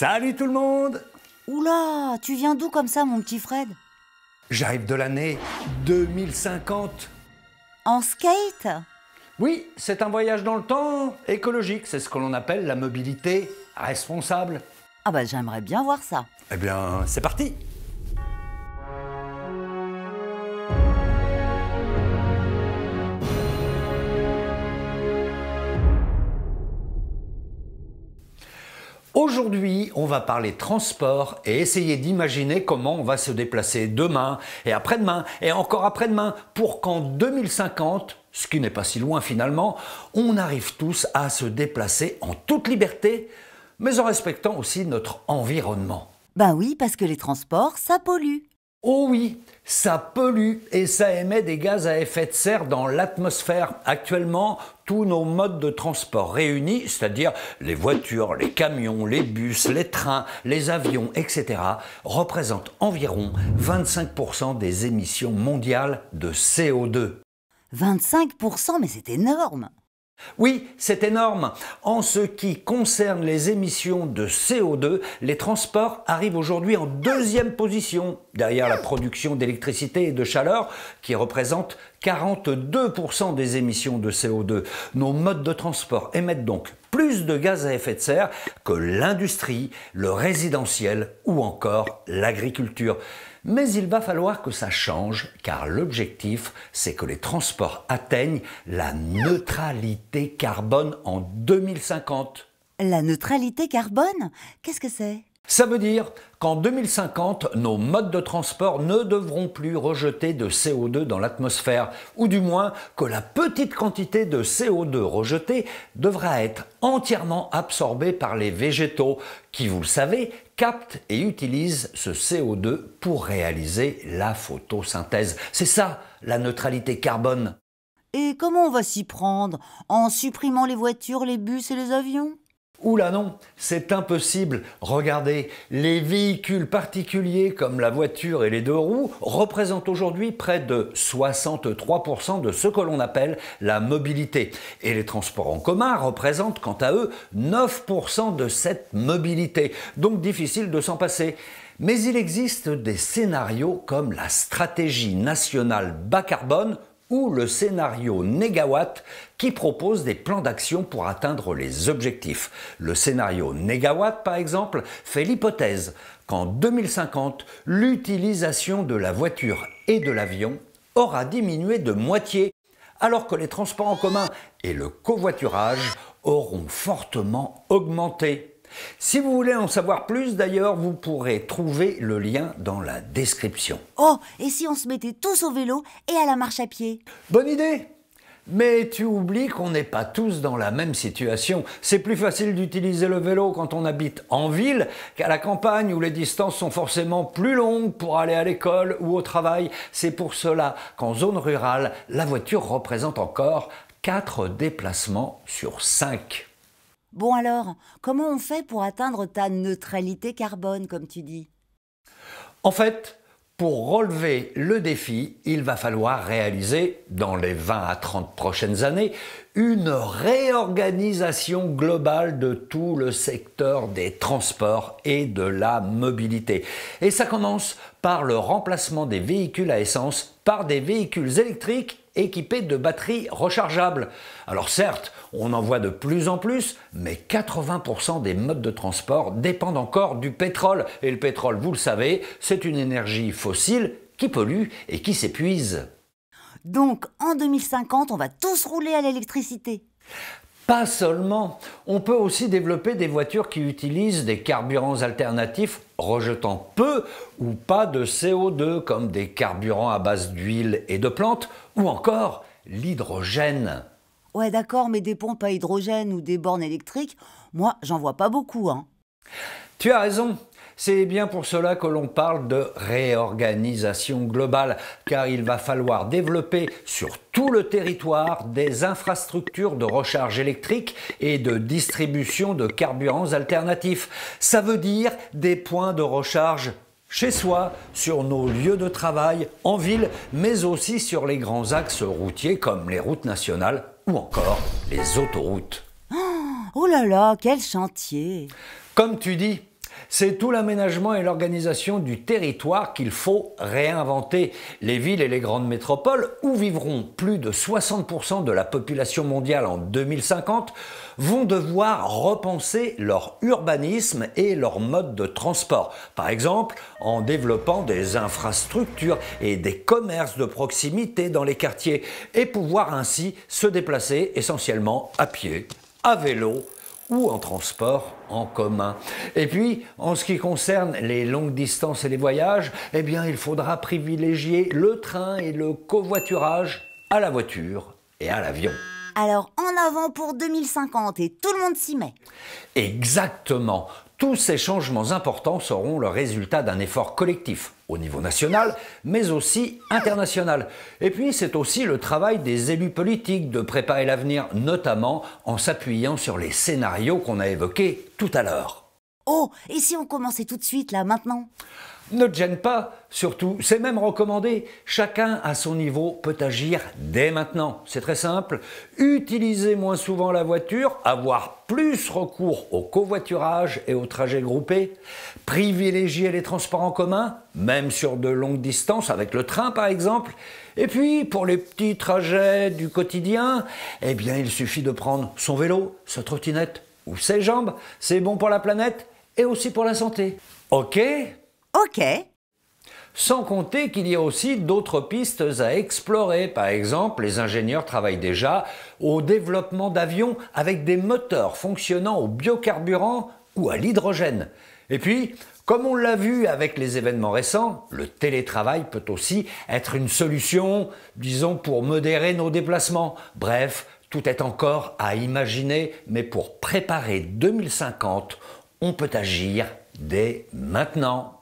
Salut tout le monde Oula, tu viens d'où comme ça mon petit Fred J'arrive de l'année 2050. En skate Oui, c'est un voyage dans le temps écologique, c'est ce que l'on appelle la mobilité responsable. Ah bah j'aimerais bien voir ça. Eh bien, c'est parti Aujourd'hui, on va parler transport et essayer d'imaginer comment on va se déplacer demain et après-demain et encore après-demain pour qu'en 2050, ce qui n'est pas si loin finalement, on arrive tous à se déplacer en toute liberté, mais en respectant aussi notre environnement. Ben oui, parce que les transports, ça pollue. Oh oui, ça pollue et ça émet des gaz à effet de serre dans l'atmosphère. Actuellement, tous nos modes de transport réunis, c'est-à-dire les voitures, les camions, les bus, les trains, les avions, etc., représentent environ 25% des émissions mondiales de CO2. 25% Mais c'est énorme oui, c'est énorme. En ce qui concerne les émissions de CO2, les transports arrivent aujourd'hui en deuxième position, derrière la production d'électricité et de chaleur, qui représente 42% des émissions de CO2. Nos modes de transport émettent donc plus de gaz à effet de serre que l'industrie, le résidentiel ou encore l'agriculture. Mais il va falloir que ça change, car l'objectif, c'est que les transports atteignent la neutralité carbone en 2050. La neutralité carbone Qu'est-ce que c'est ça veut dire qu'en 2050, nos modes de transport ne devront plus rejeter de CO2 dans l'atmosphère, ou du moins que la petite quantité de CO2 rejetée devra être entièrement absorbée par les végétaux, qui, vous le savez, capte et utilise ce CO2 pour réaliser la photosynthèse. C'est ça, la neutralité carbone. Et comment on va s'y prendre En supprimant les voitures, les bus et les avions Oula non, c'est impossible. Regardez, les véhicules particuliers comme la voiture et les deux roues représentent aujourd'hui près de 63% de ce que l'on appelle la mobilité. Et les transports en commun représentent quant à eux 9% de cette mobilité. Donc difficile de s'en passer. Mais il existe des scénarios comme la stratégie nationale bas carbone ou le scénario Négawatt qui propose des plans d'action pour atteindre les objectifs. Le scénario Négawatt, par exemple, fait l'hypothèse qu'en 2050, l'utilisation de la voiture et de l'avion aura diminué de moitié, alors que les transports en commun et le covoiturage auront fortement augmenté. Si vous voulez en savoir plus, d'ailleurs, vous pourrez trouver le lien dans la description. Oh, et si on se mettait tous au vélo et à la marche à pied Bonne idée mais tu oublies qu'on n'est pas tous dans la même situation. C'est plus facile d'utiliser le vélo quand on habite en ville qu'à la campagne où les distances sont forcément plus longues pour aller à l'école ou au travail. C'est pour cela qu'en zone rurale, la voiture représente encore 4 déplacements sur 5. Bon alors, comment on fait pour atteindre ta neutralité carbone, comme tu dis En fait, pour relever le défi, il va falloir réaliser, dans les 20 à 30 prochaines années, une réorganisation globale de tout le secteur des transports et de la mobilité. Et ça commence par le remplacement des véhicules à essence par des véhicules électriques équipés de batteries rechargeables. Alors certes, on en voit de plus en plus, mais 80% des modes de transport dépendent encore du pétrole. Et le pétrole, vous le savez, c'est une énergie fossile qui pollue et qui s'épuise. Donc en 2050, on va tous rouler à l'électricité. Pas seulement, on peut aussi développer des voitures qui utilisent des carburants alternatifs rejetant peu ou pas de CO2 comme des carburants à base d'huile et de plantes ou encore l'hydrogène. Ouais d'accord, mais des pompes à hydrogène ou des bornes électriques, moi j'en vois pas beaucoup. Hein. Tu as raison, c'est bien pour cela que l'on parle de réorganisation globale, car il va falloir développer sur tout le territoire des infrastructures de recharge électrique et de distribution de carburants alternatifs. Ça veut dire des points de recharge chez soi, sur nos lieux de travail, en ville, mais aussi sur les grands axes routiers comme les routes nationales ou encore les autoroutes. Oh, là là, quel chantier Comme tu dis, c'est tout l'aménagement et l'organisation du territoire qu'il faut réinventer. Les villes et les grandes métropoles, où vivront plus de 60% de la population mondiale en 2050, vont devoir repenser leur urbanisme et leur mode de transport. Par exemple, en développant des infrastructures et des commerces de proximité dans les quartiers et pouvoir ainsi se déplacer essentiellement à pied, à vélo, ou en transport en commun. Et puis, en ce qui concerne les longues distances et les voyages, eh bien, il faudra privilégier le train et le covoiturage à la voiture et à l'avion. Alors en avant pour 2050 et tout le monde s'y met. Exactement. Tous ces changements importants seront le résultat d'un effort collectif au niveau national, mais aussi international. Et puis c'est aussi le travail des élus politiques de préparer l'avenir, notamment en s'appuyant sur les scénarios qu'on a évoqués tout à l'heure. Oh, et si on commençait tout de suite là, maintenant ne te gêne pas, surtout, c'est même recommandé. Chacun à son niveau peut agir dès maintenant. C'est très simple. Utiliser moins souvent la voiture, avoir plus recours au covoiturage et au trajet groupé, privilégier les transports en commun, même sur de longues distances, avec le train par exemple. Et puis, pour les petits trajets du quotidien, eh bien, il suffit de prendre son vélo, sa trottinette ou ses jambes. C'est bon pour la planète et aussi pour la santé. Ok, OK. Sans compter qu'il y a aussi d'autres pistes à explorer. Par exemple, les ingénieurs travaillent déjà au développement d'avions avec des moteurs fonctionnant au biocarburant ou à l'hydrogène. Et puis, comme on l'a vu avec les événements récents, le télétravail peut aussi être une solution, disons, pour modérer nos déplacements. Bref, tout est encore à imaginer, mais pour préparer 2050, on peut agir dès maintenant.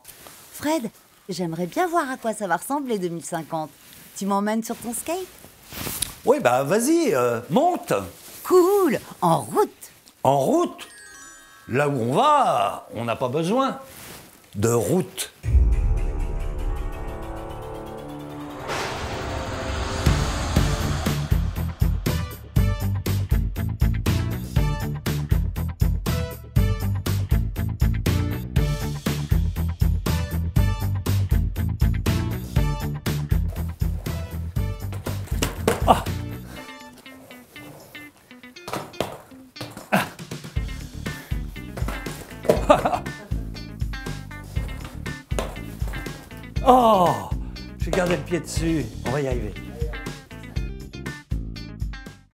Fred, j'aimerais bien voir à quoi ça va ressembler 2050. Tu m'emmènes sur ton skate Oui, bah vas-y, euh, monte Cool En route En route Là où on va, on n'a pas besoin de route. Oh! J'ai gardé le pied dessus. On va y arriver.